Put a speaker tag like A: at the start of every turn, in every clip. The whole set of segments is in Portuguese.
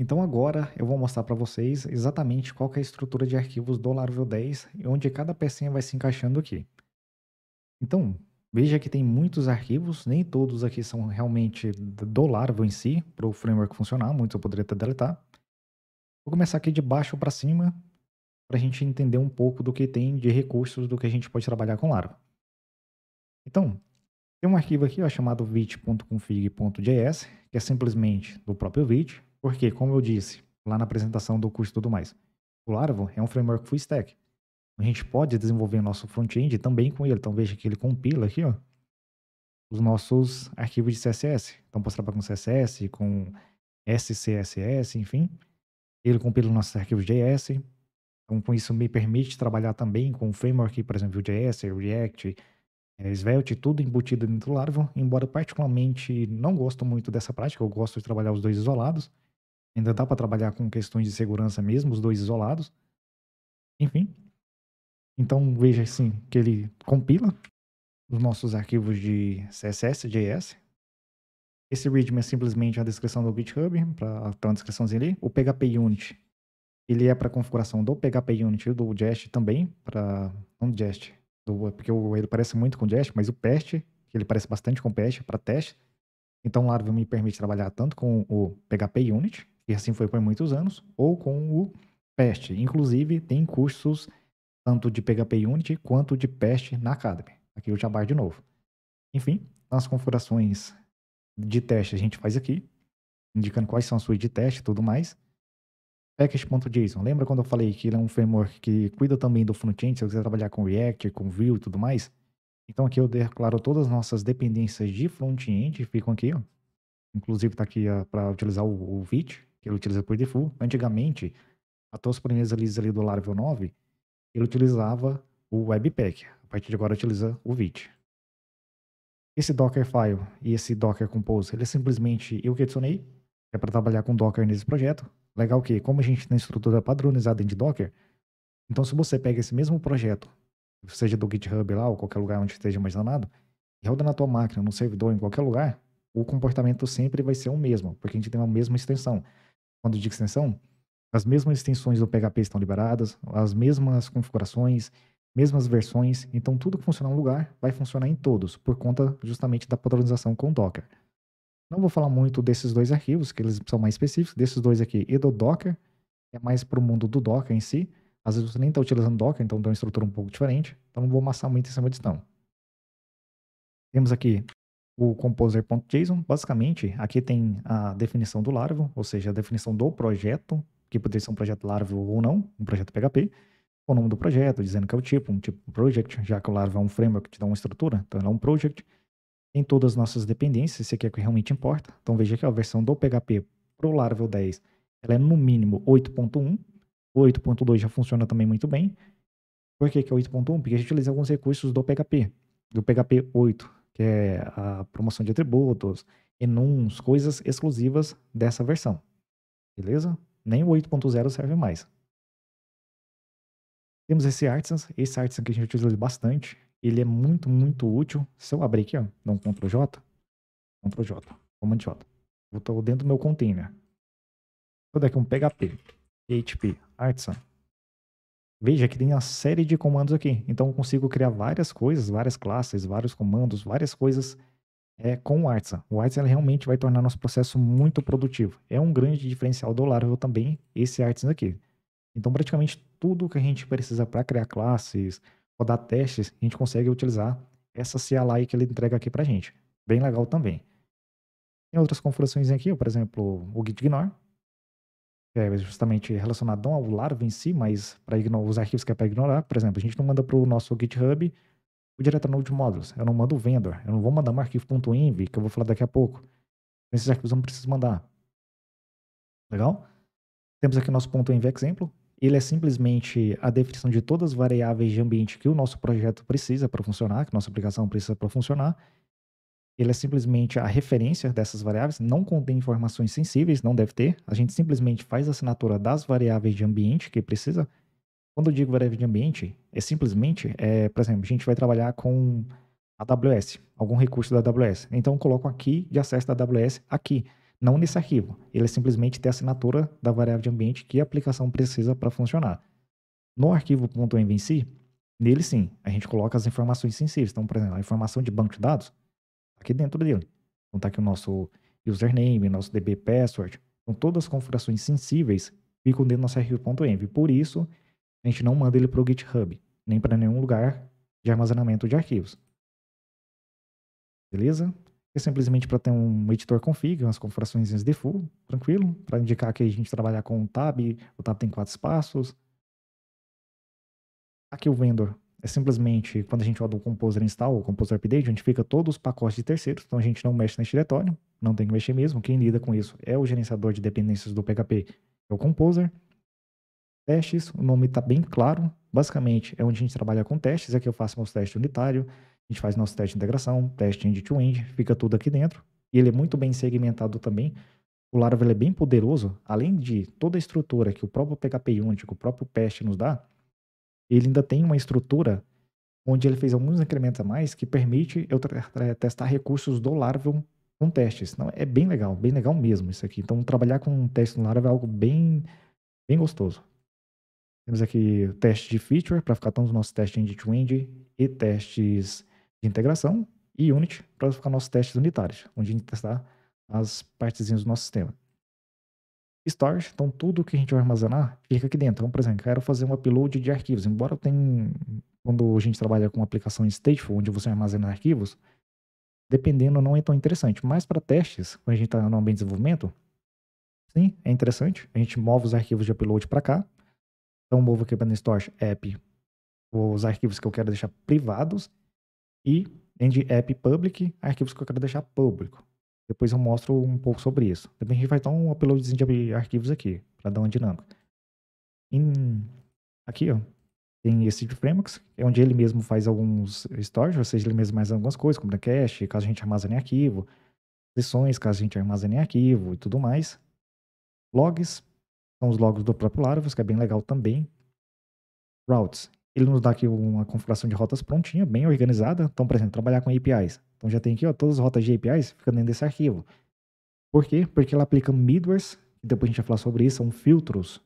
A: Então agora eu vou mostrar para vocês exatamente qual é a estrutura de arquivos do Laravel 10 e onde cada pecinha vai se encaixando aqui. Então, veja que tem muitos arquivos, nem todos aqui são realmente do Laravel em si, para o framework funcionar, muitos eu poderia até deletar. Vou começar aqui de baixo para cima, para a gente entender um pouco do que tem de recursos do que a gente pode trabalhar com Laravel. Então, tem um arquivo aqui ó, chamado vit.config.js, que é simplesmente do próprio vit, porque, como eu disse lá na apresentação do curso e tudo mais, o Laravel é um framework full stack. A gente pode desenvolver nosso front-end também com ele. Então veja que ele compila aqui, ó, os nossos arquivos de CSS. Então posso trabalhar com CSS, com SCSS, enfim. Ele compila os nossos arquivos JS. Então com isso me permite trabalhar também com o framework, por exemplo, o JS, o React, eh, Svelte, tudo embutido dentro do Laravel, embora particularmente não gosto muito dessa prática, eu gosto de trabalhar os dois isolados. Ainda dá para trabalhar com questões de segurança mesmo, os dois isolados. Enfim. Então veja assim que ele compila os nossos arquivos de CSS, JS. Esse readme é simplesmente a descrição do GitHub, para ter uma descriçãozinha ali. O PHP Unit, ele é para configuração do PHP Unit e do Jest também, para não Jest, do, é porque ele parece muito com Jest, mas o Pest, ele parece bastante com Pest para teste. Então, Laravel me permite trabalhar tanto com o PHP Unit, e assim foi por muitos anos, ou com o Pest. Inclusive, tem cursos tanto de PHP Unity quanto de Pest na Academy. Aqui o Jabar de novo. Enfim, nas configurações de teste a gente faz aqui, indicando quais são as suas de teste e tudo mais. Package.json, lembra quando eu falei que ele é um framework que cuida também do front-end, se eu quiser trabalhar com React, com Vue e tudo mais? Então aqui eu declaro todas as nossas dependências de front-end, ficam aqui, ó. inclusive está aqui ah, para utilizar o, o VIT, ele utiliza por default. Antigamente, até os primeiros releases ali do Laravel 9, ele utilizava o Webpack. A partir de agora utiliza o Vite. Esse Dockerfile e esse Docker Compose, ele é simplesmente eu que adicionei, é para trabalhar com Docker nesse projeto. Legal que, como a gente tem estrutura padronizada dentro de Docker, então se você pega esse mesmo projeto, seja do GitHub lá ou qualquer lugar onde esteja armazenado, e roda na tua máquina, no servidor, em qualquer lugar, o comportamento sempre vai ser o mesmo, porque a gente tem a mesma extensão. Quando digo extensão, as mesmas extensões do PHP estão liberadas, as mesmas configurações, mesmas versões. Então, tudo que funcionar em um lugar vai funcionar em todos, por conta justamente da padronização com Docker. Não vou falar muito desses dois arquivos, que eles são mais específicos, desses dois aqui e do Docker, é mais para o mundo do Docker em si. Às vezes você nem está utilizando Docker, então tem uma estrutura um pouco diferente. Então, não vou amassar muito em cima disso, não. Temos aqui o composer.json, basicamente, aqui tem a definição do Laravel, ou seja, a definição do projeto, que poderia ser um projeto Laravel ou não, um projeto PHP, o nome do projeto, dizendo que é o tipo, um tipo project, já que o Laravel é um framework que te dá uma estrutura, então ele é um project. Tem todas as nossas dependências, isso aqui é o que realmente importa. Então veja que a versão do PHP para o Laravel 10, ela é no mínimo 8.1, 8.2 já funciona também muito bem. Por que, que é 8.1? Porque a gente utiliza alguns recursos do PHP, do PHP 8, que é a promoção de atributos, enums, coisas exclusivas dessa versão. Beleza? Nem o 8.0 serve mais. Temos esse Artisan, esse Artisan que a gente utiliza bastante. Ele é muito, muito útil. Se eu abrir aqui, ó, dá um Ctrl J, Ctrl J, Command J. Vou estar dentro do meu container. Vou dar aqui um PHP, PHP, Artisan. Veja que tem uma série de comandos aqui. Então eu consigo criar várias coisas, várias classes, vários comandos, várias coisas é, com o Artsa. O Artsa realmente vai tornar nosso processo muito produtivo. É um grande diferencial do Laravel também, esse Artsa aqui. Então praticamente tudo que a gente precisa para criar classes, rodar testes, a gente consegue utilizar essa CLI que ele entrega aqui para gente. Bem legal também. Tem outras configurações aqui, por exemplo, o gitignore, é justamente relacionado não ao Larva em si, mas para os arquivos que é para ignorar. Por exemplo, a gente não manda para o nosso GitHub o de Modules. Eu não mando o vendor. Eu não vou mandar um arquivo.env, que eu vou falar daqui a pouco. Esses arquivos eu não preciso mandar. Legal? Temos aqui o nosso ponto .env exemplo. Ele é simplesmente a definição de todas as variáveis de ambiente que o nosso projeto precisa para funcionar, que a nossa aplicação precisa para funcionar ele é simplesmente a referência dessas variáveis, não contém informações sensíveis, não deve ter. A gente simplesmente faz a assinatura das variáveis de ambiente que precisa. Quando eu digo variável de ambiente, é simplesmente, é, por exemplo, a gente vai trabalhar com AWS, algum recurso da AWS. Então, eu coloco aqui de acesso da AWS aqui, não nesse arquivo. Ele é simplesmente ter a assinatura da variável de ambiente que a aplicação precisa para funcionar. No arquivo .env em si, nele sim, a gente coloca as informações sensíveis. Então, por exemplo, a informação de banco de dados, aqui dentro dele. Então está aqui o nosso username, nosso DB password. Então todas as configurações sensíveis ficam dentro do nosso arquivo.env. Por isso, a gente não manda ele para o GitHub, nem para nenhum lugar de armazenamento de arquivos. Beleza? É simplesmente para ter um editor config, umas configurações de default, tranquilo, para indicar que a gente trabalha com o tab, o tab tem quatro espaços. Aqui o vendor é simplesmente quando a gente roda o Composer Install ou Composer Update, a gente fica todos os pacotes de terceiros, então a gente não mexe nesse diretório, não tem que mexer mesmo. Quem lida com isso é o gerenciador de dependências do PHP, é o Composer. Testes, o nome está bem claro, basicamente é onde a gente trabalha com testes, aqui eu faço meus testes unitário, a gente faz nosso teste de integração, teste end-to-end, -end, fica tudo aqui dentro. E ele é muito bem segmentado também. O Laravel é bem poderoso, além de toda a estrutura que o próprio PHP que o próprio PEST nos dá, ele ainda tem uma estrutura onde ele fez alguns incrementos a mais que permite eu testar recursos do Laravel com testes. Não, é bem legal, bem legal mesmo isso aqui. Então, trabalhar com um teste no Laravel é algo bem, bem gostoso. Temos aqui o teste de feature para ficar todos os nossos testes end-to-end e testes de integração e unit para ficar nossos testes unitários, onde a gente testar as partezinhas do nosso sistema storage, então tudo que a gente vai armazenar fica aqui dentro. Então, por exemplo, quero fazer um upload de arquivos. Embora eu tenha, quando a gente trabalha com aplicação stateful, onde você armazena arquivos, dependendo não é tão interessante. Mas para testes, quando a gente está no ambiente de desenvolvimento, sim, é interessante. A gente move os arquivos de upload para cá. Então, movo aqui para o storage app os arquivos que eu quero deixar privados e end app public, arquivos que eu quero deixar público. Depois eu mostro um pouco sobre isso. Também a gente vai dar um uploadzinho de arquivos aqui, para dar uma dinâmica. aqui, ó, tem esse de frameworks, é onde ele mesmo faz alguns storage, ou seja, ele mesmo mais algumas coisas, como da cache, caso a gente armazene arquivo, sessões, caso a gente armazene arquivo e tudo mais. Logs, são os logs do próprio Laravel, que é bem legal também. Routes, ele nos dá aqui uma configuração de rotas prontinha, bem organizada. Então, por exemplo, trabalhar com APIs. Então já tem aqui ó, todas as rotas de APIs ficando dentro desse arquivo. Por quê? Porque ela aplica middlers, e depois a gente vai falar sobre isso, são filtros.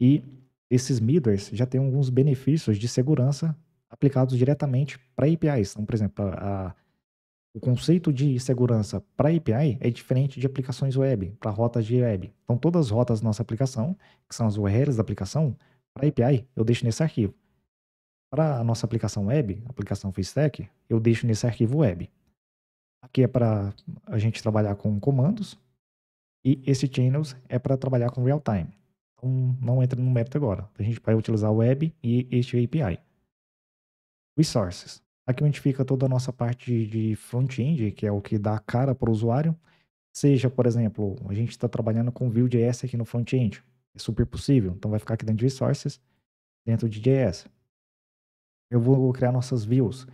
A: E esses middlers já têm alguns benefícios de segurança aplicados diretamente para APIs. Então, por exemplo, a, a, o conceito de segurança para API é diferente de aplicações web, para rotas de web. Então, todas as rotas da nossa aplicação, que são as URLs da aplicação, para API, eu deixo nesse arquivo. Para a nossa aplicação web, aplicação FaceTech, eu deixo nesse arquivo web. Aqui é para a gente trabalhar com comandos e esse channels é para trabalhar com real time. Então não entra no mérito agora. A gente vai utilizar o web e este API. Resources. Aqui onde fica toda a nossa parte de front-end, que é o que dá cara para o usuário. Seja, por exemplo, a gente está trabalhando com Vue.js aqui no front-end. É super possível. Então vai ficar aqui dentro de Resources, dentro de JS eu vou criar nossas views,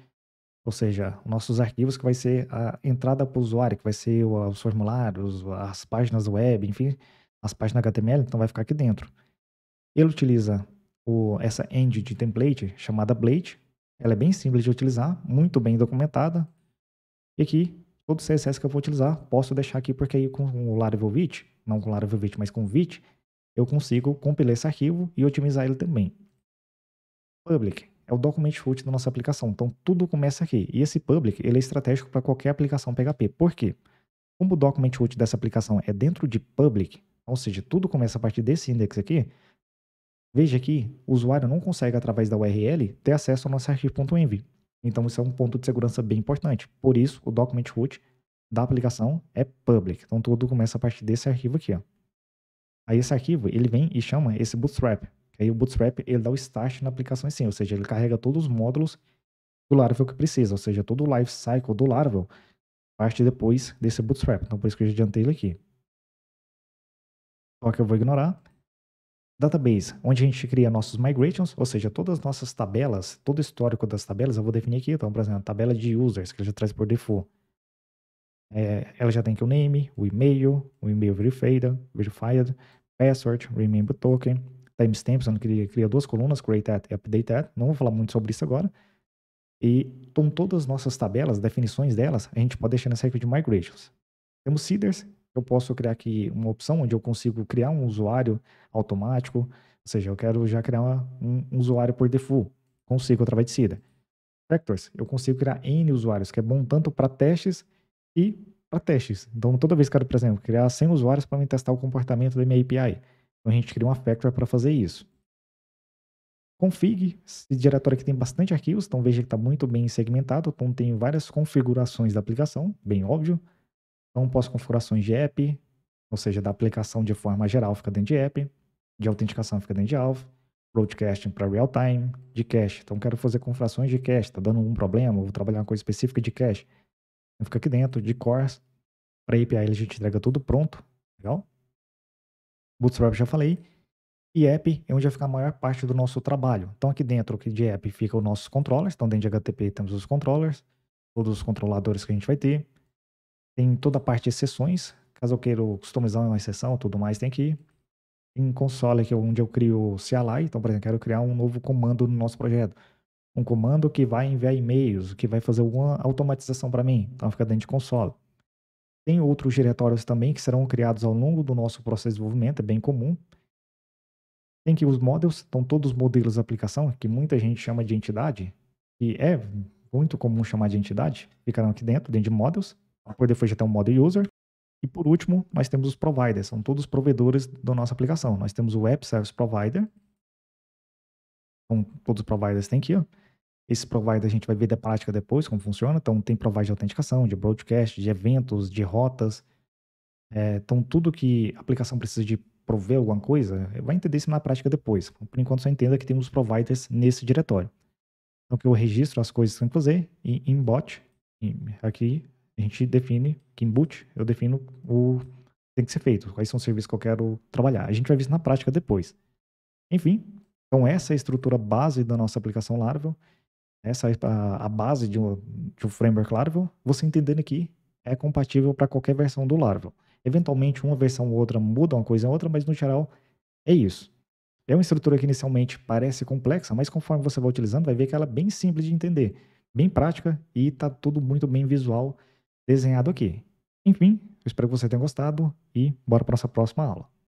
A: ou seja, nossos arquivos que vai ser a entrada para o usuário, que vai ser os formulários, as páginas web, enfim, as páginas HTML, então vai ficar aqui dentro. Ele utiliza o, essa end de template chamada Blade, ela é bem simples de utilizar, muito bem documentada. E aqui, todo CSS que eu vou utilizar, posso deixar aqui, porque aí com o Laravel Vite, não com o Laravel Vite, mas com o Vit, eu consigo compilar esse arquivo e otimizar ele também. Public é o document root da nossa aplicação. Então, tudo começa aqui. E esse public, ele é estratégico para qualquer aplicação PHP. Por quê? Como o document root dessa aplicação é dentro de public, ou seja, tudo começa a partir desse index aqui, veja que o usuário não consegue, através da URL, ter acesso ao nosso arquivo.env. Então, isso é um ponto de segurança bem importante. Por isso, o document root da aplicação é public. Então, tudo começa a partir desse arquivo aqui. Ó. Aí, esse arquivo, ele vem e chama esse bootstrap, aí o Bootstrap, ele dá o start na aplicação em si, ou seja, ele carrega todos os módulos do Laravel que precisa, ou seja, todo o life cycle do Laravel parte depois desse Bootstrap. Então, por isso que eu já adiantei ele aqui. Só que eu vou ignorar. Database, onde a gente cria nossos migrations, ou seja, todas as nossas tabelas, todo o histórico das tabelas, eu vou definir aqui. Então, por exemplo, a tabela de users, que ele já traz por default. É, ela já tem aqui o name, o e-mail, o e-mail verified, verified password, remember token, timestamps, onde queria cria duas colunas, create at e update at. Não vou falar muito sobre isso agora. E com todas as nossas tabelas, definições delas, a gente pode deixar nessa regra de migrations. Temos seeders, eu posso criar aqui uma opção onde eu consigo criar um usuário automático, ou seja, eu quero já criar uma, um, um, usuário por default, consigo através de seeder. Vectors, eu consigo criar N usuários, que é bom tanto para testes e para testes. Então, toda vez que eu quero, por exemplo, criar 100 usuários para me testar o comportamento da minha API, então a gente cria uma factory para fazer isso. Config, esse diretório aqui tem bastante arquivos, então veja que está muito bem segmentado, então tem várias configurações da aplicação, bem óbvio. Então posso configurações de app, ou seja, da aplicação de forma geral fica dentro de app, de autenticação fica dentro de alvo, broadcasting para real time, de cache. Então quero fazer configurações de cache, está dando algum problema, vou trabalhar uma coisa específica de cache. Então, fica aqui dentro, de cores, para API a gente entrega tudo pronto, legal? Bootstrap já falei. E app é onde vai ficar a maior parte do nosso trabalho. Então aqui dentro de app fica os nossos controllers. Então dentro de HTTP temos os controllers, todos os controladores que a gente vai ter. Tem toda a parte de exceções. Caso eu queira customizar uma exceção, tudo mais tem aqui. Tem console aqui é onde eu crio CLI. Então, por exemplo, quero criar um novo comando no nosso projeto. Um comando que vai enviar e-mails, que vai fazer alguma automatização para mim. Então fica dentro de console. Tem outros diretórios também que serão criados ao longo do nosso processo de desenvolvimento, é bem comum. Tem que os models, então todos os modelos de aplicação, que muita gente chama de entidade, e é muito comum chamar de entidade, ficarão aqui dentro, dentro de models. Por depois já tem um model user. E por último, nós temos os providers, são todos os provedores da nossa aplicação. Nós temos o Web Service Provider, então, todos os providers têm aqui, ó. Esse provider a gente vai ver da prática depois como funciona. Então, tem provider de autenticação, de broadcast, de eventos, de rotas. É, então, tudo que a aplicação precisa de prover alguma coisa, eh, vai entender isso na prática depois. Por enquanto, só entenda que temos providers nesse diretório. Então, que eu registro as coisas que eu tenho que fazer e em bot, aqui a gente define, que em boot, eu defino o que tem que ser feito, quais são os serviços que eu quero trabalhar. A gente vai ver isso na prática depois. Enfim, então essa é a estrutura base da nossa aplicação Laravel. Né, essa é a base de um, de um framework Laravel, você entendendo que é compatível para qualquer versão do Laravel. Eventualmente, uma versão ou outra muda uma coisa ou outra, mas no geral é isso. É uma estrutura que inicialmente parece complexa, mas conforme você vai utilizando, vai ver que ela é bem simples de entender, bem prática e está tudo muito bem visual desenhado aqui. Enfim, eu espero que você tenha gostado e bora para nossa próxima aula.